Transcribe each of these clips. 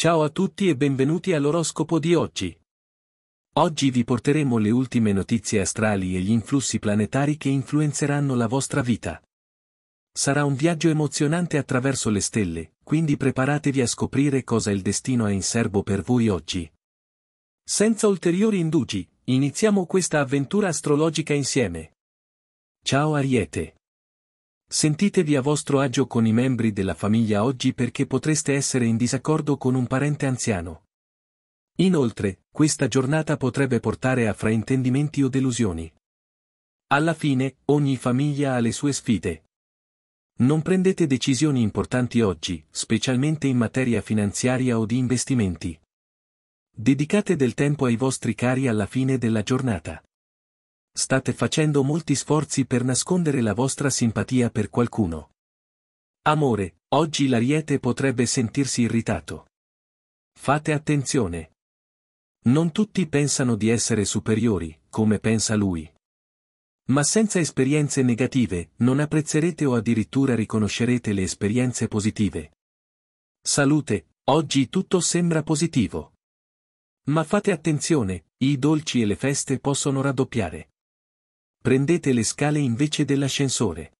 Ciao a tutti e benvenuti all'oroscopo di oggi. Oggi vi porteremo le ultime notizie astrali e gli influssi planetari che influenzeranno la vostra vita. Sarà un viaggio emozionante attraverso le stelle, quindi preparatevi a scoprire cosa il destino ha in serbo per voi oggi. Senza ulteriori indugi, iniziamo questa avventura astrologica insieme. Ciao Ariete. Sentitevi a vostro agio con i membri della famiglia oggi perché potreste essere in disaccordo con un parente anziano. Inoltre, questa giornata potrebbe portare a fraintendimenti o delusioni. Alla fine, ogni famiglia ha le sue sfide. Non prendete decisioni importanti oggi, specialmente in materia finanziaria o di investimenti. Dedicate del tempo ai vostri cari alla fine della giornata. State facendo molti sforzi per nascondere la vostra simpatia per qualcuno. Amore, oggi l'ariete potrebbe sentirsi irritato. Fate attenzione. Non tutti pensano di essere superiori, come pensa lui. Ma senza esperienze negative, non apprezzerete o addirittura riconoscerete le esperienze positive. Salute, oggi tutto sembra positivo. Ma fate attenzione, i dolci e le feste possono raddoppiare. Prendete le scale invece dell'ascensore.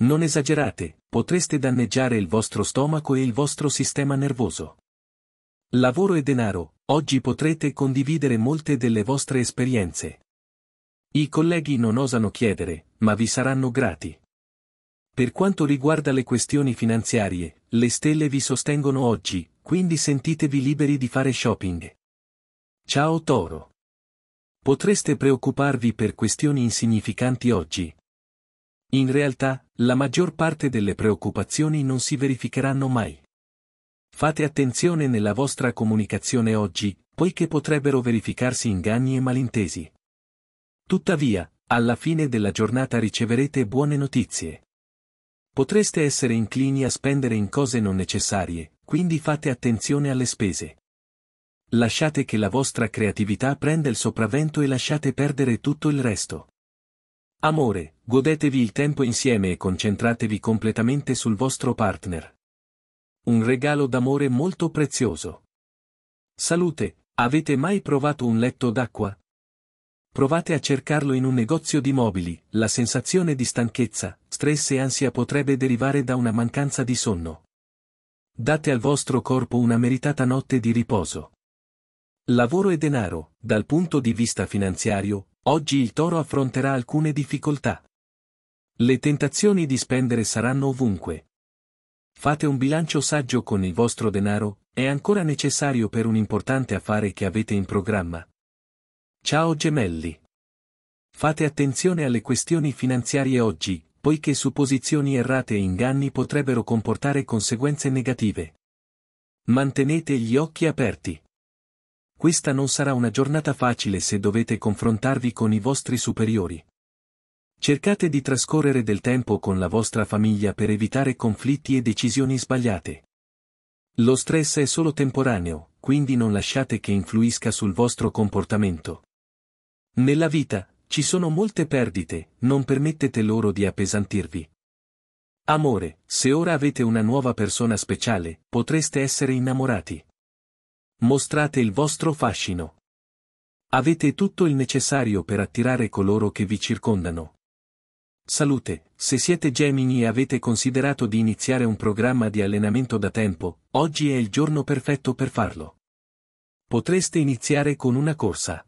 Non esagerate, potreste danneggiare il vostro stomaco e il vostro sistema nervoso. Lavoro e denaro, oggi potrete condividere molte delle vostre esperienze. I colleghi non osano chiedere, ma vi saranno grati. Per quanto riguarda le questioni finanziarie, le stelle vi sostengono oggi, quindi sentitevi liberi di fare shopping. Ciao Toro! Potreste preoccuparvi per questioni insignificanti oggi. In realtà, la maggior parte delle preoccupazioni non si verificheranno mai. Fate attenzione nella vostra comunicazione oggi, poiché potrebbero verificarsi inganni e malintesi. Tuttavia, alla fine della giornata riceverete buone notizie. Potreste essere inclini a spendere in cose non necessarie, quindi fate attenzione alle spese. Lasciate che la vostra creatività prenda il sopravvento e lasciate perdere tutto il resto. Amore, godetevi il tempo insieme e concentratevi completamente sul vostro partner. Un regalo d'amore molto prezioso. Salute, avete mai provato un letto d'acqua? Provate a cercarlo in un negozio di mobili, la sensazione di stanchezza, stress e ansia potrebbe derivare da una mancanza di sonno. Date al vostro corpo una meritata notte di riposo. Lavoro e denaro. Dal punto di vista finanziario, oggi il toro affronterà alcune difficoltà. Le tentazioni di spendere saranno ovunque. Fate un bilancio saggio con il vostro denaro, è ancora necessario per un importante affare che avete in programma. Ciao gemelli. Fate attenzione alle questioni finanziarie oggi, poiché supposizioni errate e inganni potrebbero comportare conseguenze negative. Mantenete gli occhi aperti. Questa non sarà una giornata facile se dovete confrontarvi con i vostri superiori. Cercate di trascorrere del tempo con la vostra famiglia per evitare conflitti e decisioni sbagliate. Lo stress è solo temporaneo, quindi non lasciate che influisca sul vostro comportamento. Nella vita, ci sono molte perdite, non permettete loro di appesantirvi. Amore, se ora avete una nuova persona speciale, potreste essere innamorati. Mostrate il vostro fascino. Avete tutto il necessario per attirare coloro che vi circondano. Salute, se siete Gemini e avete considerato di iniziare un programma di allenamento da tempo, oggi è il giorno perfetto per farlo. Potreste iniziare con una corsa.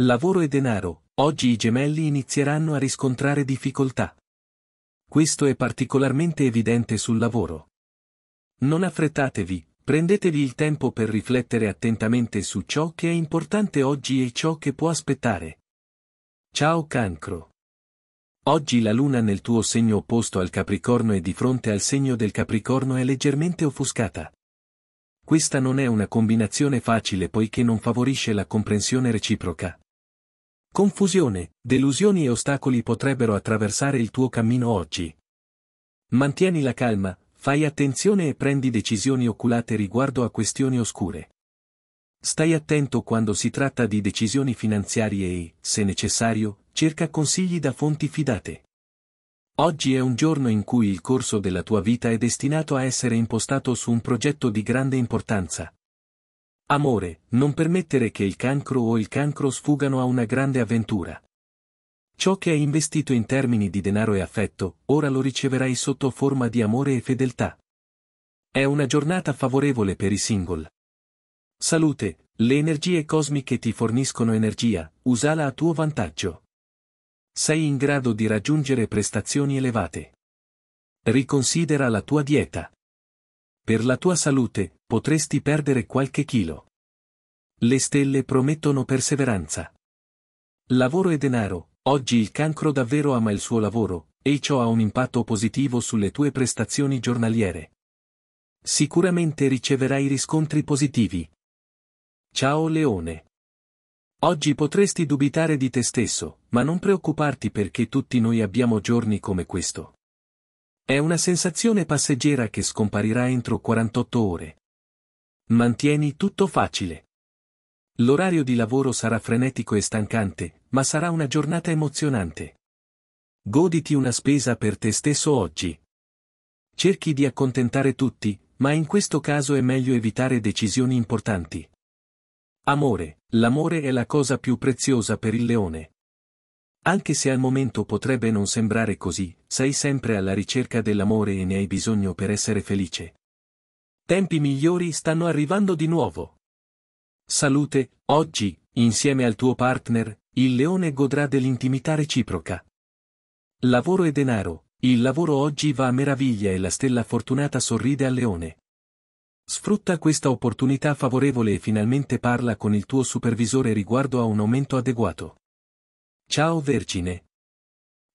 Lavoro e denaro, oggi i gemelli inizieranno a riscontrare difficoltà. Questo è particolarmente evidente sul lavoro. Non affrettatevi, Prendetevi il tempo per riflettere attentamente su ciò che è importante oggi e ciò che può aspettare. Ciao Cancro. Oggi la luna nel tuo segno opposto al Capricorno e di fronte al segno del Capricorno è leggermente offuscata. Questa non è una combinazione facile poiché non favorisce la comprensione reciproca. Confusione, delusioni e ostacoli potrebbero attraversare il tuo cammino oggi. Mantieni la calma, Fai attenzione e prendi decisioni oculate riguardo a questioni oscure. Stai attento quando si tratta di decisioni finanziarie e, se necessario, cerca consigli da fonti fidate. Oggi è un giorno in cui il corso della tua vita è destinato a essere impostato su un progetto di grande importanza. Amore, non permettere che il cancro o il cancro sfugano a una grande avventura. Ciò che hai investito in termini di denaro e affetto, ora lo riceverai sotto forma di amore e fedeltà. È una giornata favorevole per i single. Salute, le energie cosmiche ti forniscono energia, usala a tuo vantaggio. Sei in grado di raggiungere prestazioni elevate. Riconsidera la tua dieta. Per la tua salute, potresti perdere qualche chilo. Le stelle promettono perseveranza. Lavoro e denaro, Oggi il cancro davvero ama il suo lavoro, e ciò ha un impatto positivo sulle tue prestazioni giornaliere. Sicuramente riceverai riscontri positivi. Ciao Leone. Oggi potresti dubitare di te stesso, ma non preoccuparti perché tutti noi abbiamo giorni come questo. È una sensazione passeggera che scomparirà entro 48 ore. Mantieni tutto facile. L'orario di lavoro sarà frenetico e stancante, ma sarà una giornata emozionante. Goditi una spesa per te stesso oggi. Cerchi di accontentare tutti, ma in questo caso è meglio evitare decisioni importanti. Amore, l'amore è la cosa più preziosa per il leone. Anche se al momento potrebbe non sembrare così, sei sempre alla ricerca dell'amore e ne hai bisogno per essere felice. Tempi migliori stanno arrivando di nuovo. Salute, oggi, insieme al tuo partner, il leone godrà dell'intimità reciproca. Lavoro e denaro, il lavoro oggi va a meraviglia e la stella fortunata sorride al leone. Sfrutta questa opportunità favorevole e finalmente parla con il tuo supervisore riguardo a un aumento adeguato. Ciao Vergine.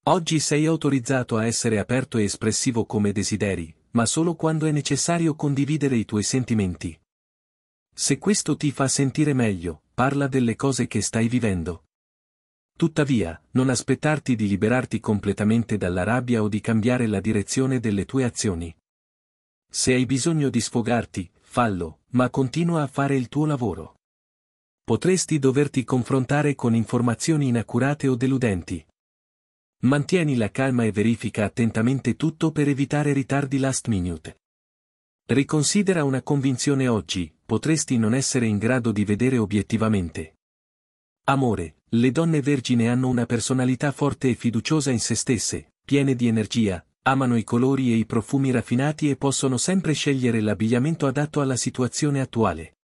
Oggi sei autorizzato a essere aperto e espressivo come desideri, ma solo quando è necessario condividere i tuoi sentimenti. Se questo ti fa sentire meglio, parla delle cose che stai vivendo. Tuttavia, non aspettarti di liberarti completamente dalla rabbia o di cambiare la direzione delle tue azioni. Se hai bisogno di sfogarti, fallo, ma continua a fare il tuo lavoro. Potresti doverti confrontare con informazioni inaccurate o deludenti. Mantieni la calma e verifica attentamente tutto per evitare ritardi last minute. Riconsidera una convinzione oggi, potresti non essere in grado di vedere obiettivamente. Amore, le donne vergine hanno una personalità forte e fiduciosa in se stesse, piene di energia, amano i colori e i profumi raffinati e possono sempre scegliere l'abbigliamento adatto alla situazione attuale.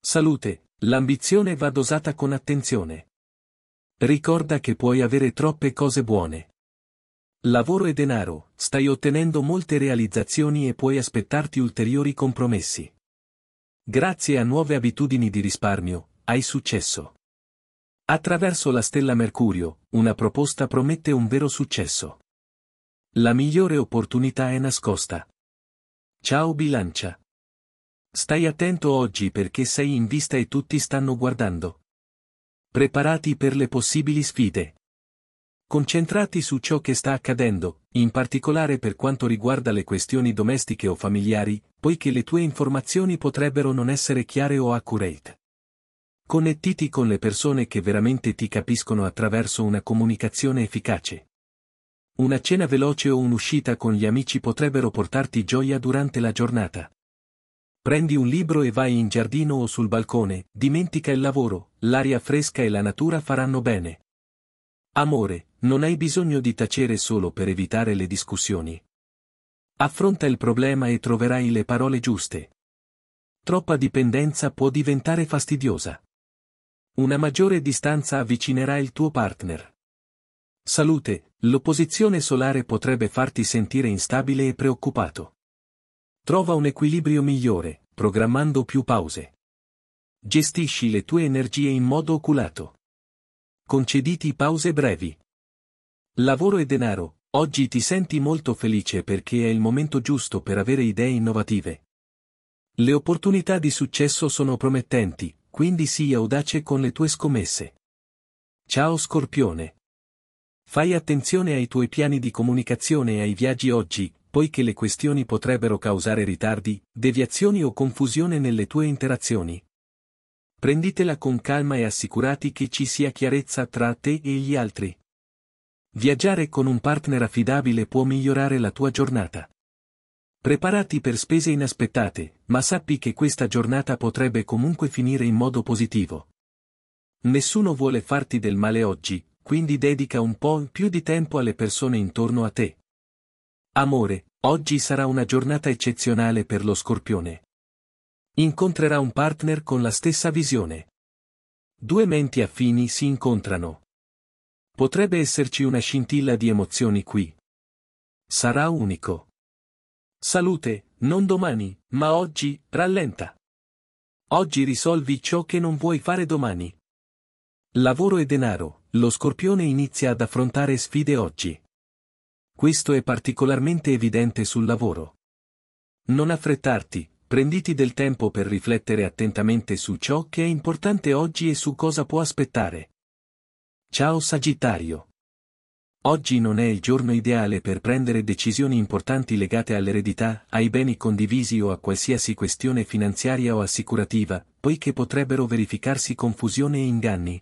Salute, l'ambizione va dosata con attenzione. Ricorda che puoi avere troppe cose buone. Lavoro e denaro, stai ottenendo molte realizzazioni e puoi aspettarti ulteriori compromessi. Grazie a nuove abitudini di risparmio, hai successo. Attraverso la stella Mercurio, una proposta promette un vero successo. La migliore opportunità è nascosta. Ciao bilancia. Stai attento oggi perché sei in vista e tutti stanno guardando. Preparati per le possibili sfide. Concentrati su ciò che sta accadendo, in particolare per quanto riguarda le questioni domestiche o familiari, poiché le tue informazioni potrebbero non essere chiare o accurate. Connettiti con le persone che veramente ti capiscono attraverso una comunicazione efficace. Una cena veloce o un'uscita con gli amici potrebbero portarti gioia durante la giornata. Prendi un libro e vai in giardino o sul balcone, dimentica il lavoro, l'aria fresca e la natura faranno bene. Amore, non hai bisogno di tacere solo per evitare le discussioni, Affronta il problema e troverai le parole giuste. Troppa dipendenza può diventare fastidiosa. Una maggiore distanza avvicinerà il tuo partner. Salute, l'opposizione solare potrebbe farti sentire instabile e preoccupato. Trova un equilibrio migliore, programmando più pause. Gestisci le tue energie in modo oculato. Concediti pause brevi. Lavoro e denaro, Oggi ti senti molto felice perché è il momento giusto per avere idee innovative. Le opportunità di successo sono promettenti, quindi sii audace con le tue scommesse. Ciao Scorpione. Fai attenzione ai tuoi piani di comunicazione e ai viaggi oggi, poiché le questioni potrebbero causare ritardi, deviazioni o confusione nelle tue interazioni. Prenditela con calma e assicurati che ci sia chiarezza tra te e gli altri. Viaggiare con un partner affidabile può migliorare la tua giornata. Preparati per spese inaspettate, ma sappi che questa giornata potrebbe comunque finire in modo positivo. Nessuno vuole farti del male oggi, quindi dedica un po' più di tempo alle persone intorno a te. Amore, oggi sarà una giornata eccezionale per lo scorpione. Incontrerà un partner con la stessa visione. Due menti affini si incontrano. Potrebbe esserci una scintilla di emozioni qui. Sarà unico. Salute, non domani, ma oggi, rallenta. Oggi risolvi ciò che non vuoi fare domani. Lavoro e denaro, lo scorpione inizia ad affrontare sfide oggi. Questo è particolarmente evidente sul lavoro. Non affrettarti, prenditi del tempo per riflettere attentamente su ciò che è importante oggi e su cosa può aspettare. Ciao Sagittario! Oggi non è il giorno ideale per prendere decisioni importanti legate all'eredità, ai beni condivisi o a qualsiasi questione finanziaria o assicurativa, poiché potrebbero verificarsi confusione e inganni.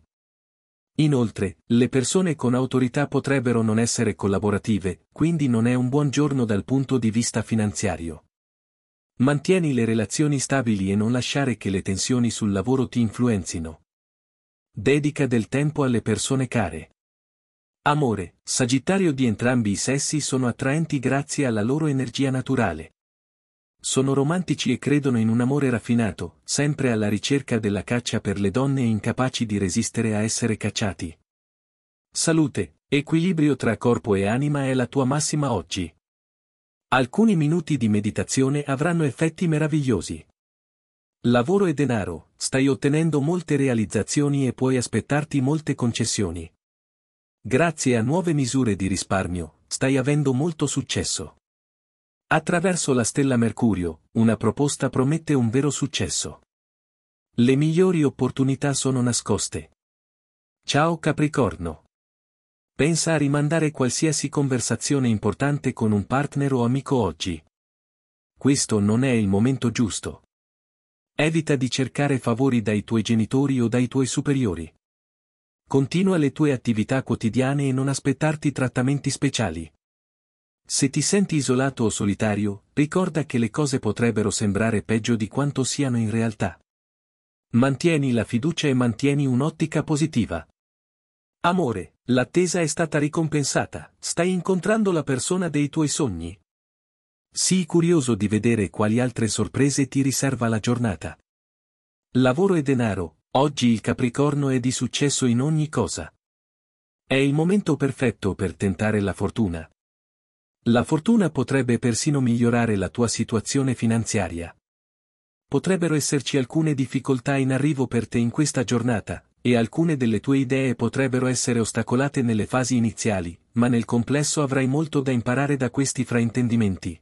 Inoltre, le persone con autorità potrebbero non essere collaborative, quindi non è un buon giorno dal punto di vista finanziario. Mantieni le relazioni stabili e non lasciare che le tensioni sul lavoro ti influenzino. Dedica del tempo alle persone care. Amore, Sagittario di entrambi i sessi sono attraenti grazie alla loro energia naturale. Sono romantici e credono in un amore raffinato, sempre alla ricerca della caccia per le donne incapaci di resistere a essere cacciati. Salute, equilibrio tra corpo e anima è la tua massima oggi. Alcuni minuti di meditazione avranno effetti meravigliosi. Lavoro e denaro, stai ottenendo molte realizzazioni e puoi aspettarti molte concessioni. Grazie a nuove misure di risparmio, stai avendo molto successo. Attraverso la stella Mercurio, una proposta promette un vero successo. Le migliori opportunità sono nascoste. Ciao Capricorno. Pensa a rimandare qualsiasi conversazione importante con un partner o amico oggi. Questo non è il momento giusto. Evita di cercare favori dai tuoi genitori o dai tuoi superiori. Continua le tue attività quotidiane e non aspettarti trattamenti speciali. Se ti senti isolato o solitario, ricorda che le cose potrebbero sembrare peggio di quanto siano in realtà. Mantieni la fiducia e mantieni un'ottica positiva. Amore, l'attesa è stata ricompensata, stai incontrando la persona dei tuoi sogni, Sii curioso di vedere quali altre sorprese ti riserva la giornata. Lavoro e denaro, oggi il Capricorno è di successo in ogni cosa. È il momento perfetto per tentare la fortuna. La fortuna potrebbe persino migliorare la tua situazione finanziaria. Potrebbero esserci alcune difficoltà in arrivo per te in questa giornata, e alcune delle tue idee potrebbero essere ostacolate nelle fasi iniziali, ma nel complesso avrai molto da imparare da questi fraintendimenti.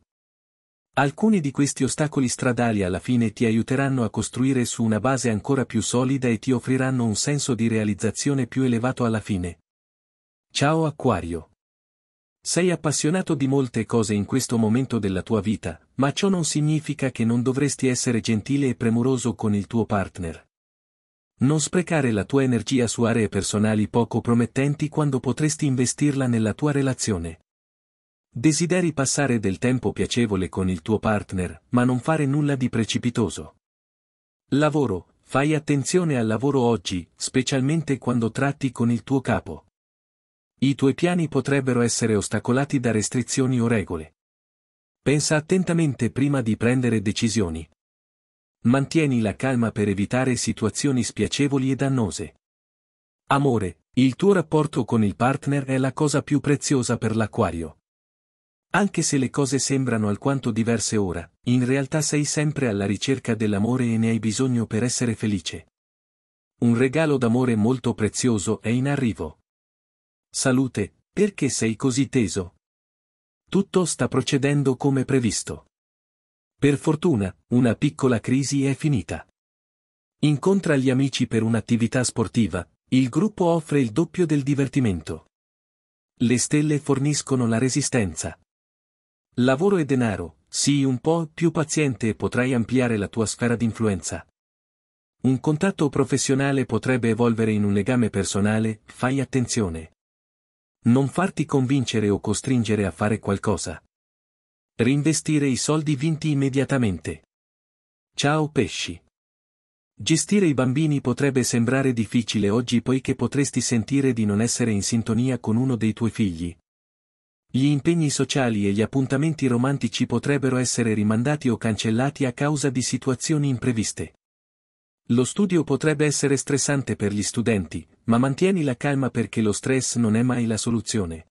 Alcuni di questi ostacoli stradali alla fine ti aiuteranno a costruire su una base ancora più solida e ti offriranno un senso di realizzazione più elevato alla fine. Ciao Aquario. Sei appassionato di molte cose in questo momento della tua vita, ma ciò non significa che non dovresti essere gentile e premuroso con il tuo partner. Non sprecare la tua energia su aree personali poco promettenti quando potresti investirla nella tua relazione. Desideri passare del tempo piacevole con il tuo partner, ma non fare nulla di precipitoso. Lavoro, fai attenzione al lavoro oggi, specialmente quando tratti con il tuo capo. I tuoi piani potrebbero essere ostacolati da restrizioni o regole. Pensa attentamente prima di prendere decisioni. Mantieni la calma per evitare situazioni spiacevoli e dannose. Amore, il tuo rapporto con il partner è la cosa più preziosa per l'acquario. Anche se le cose sembrano alquanto diverse ora, in realtà sei sempre alla ricerca dell'amore e ne hai bisogno per essere felice. Un regalo d'amore molto prezioso è in arrivo. Salute, perché sei così teso? Tutto sta procedendo come previsto. Per fortuna, una piccola crisi è finita. Incontra gli amici per un'attività sportiva, il gruppo offre il doppio del divertimento. Le stelle forniscono la resistenza. Lavoro e denaro, sii un po' più paziente e potrai ampliare la tua sfera d'influenza. Un contatto professionale potrebbe evolvere in un legame personale, fai attenzione. Non farti convincere o costringere a fare qualcosa. Reinvestire i soldi vinti immediatamente. Ciao pesci. Gestire i bambini potrebbe sembrare difficile oggi poiché potresti sentire di non essere in sintonia con uno dei tuoi figli, gli impegni sociali e gli appuntamenti romantici potrebbero essere rimandati o cancellati a causa di situazioni impreviste. Lo studio potrebbe essere stressante per gli studenti, ma mantieni la calma perché lo stress non è mai la soluzione.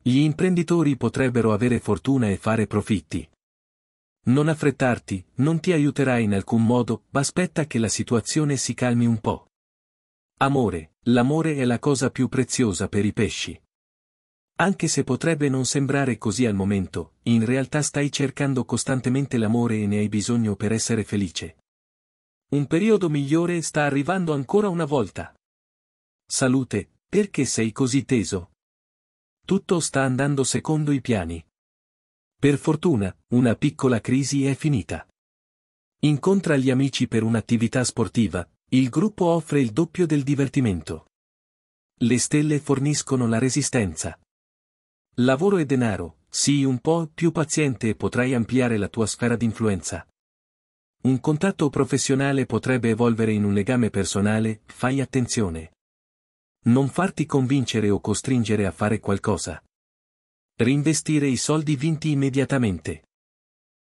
Gli imprenditori potrebbero avere fortuna e fare profitti. Non affrettarti, non ti aiuterà in alcun modo, aspetta che la situazione si calmi un po'. Amore, l'amore è la cosa più preziosa per i pesci. Anche se potrebbe non sembrare così al momento, in realtà stai cercando costantemente l'amore e ne hai bisogno per essere felice. Un periodo migliore sta arrivando ancora una volta. Salute, perché sei così teso? Tutto sta andando secondo i piani. Per fortuna, una piccola crisi è finita. Incontra gli amici per un'attività sportiva, il gruppo offre il doppio del divertimento. Le stelle forniscono la resistenza. Lavoro e denaro, sii un po' più paziente e potrai ampliare la tua sfera d'influenza. Un contatto professionale potrebbe evolvere in un legame personale, fai attenzione. Non farti convincere o costringere a fare qualcosa. Rinvestire i soldi vinti immediatamente.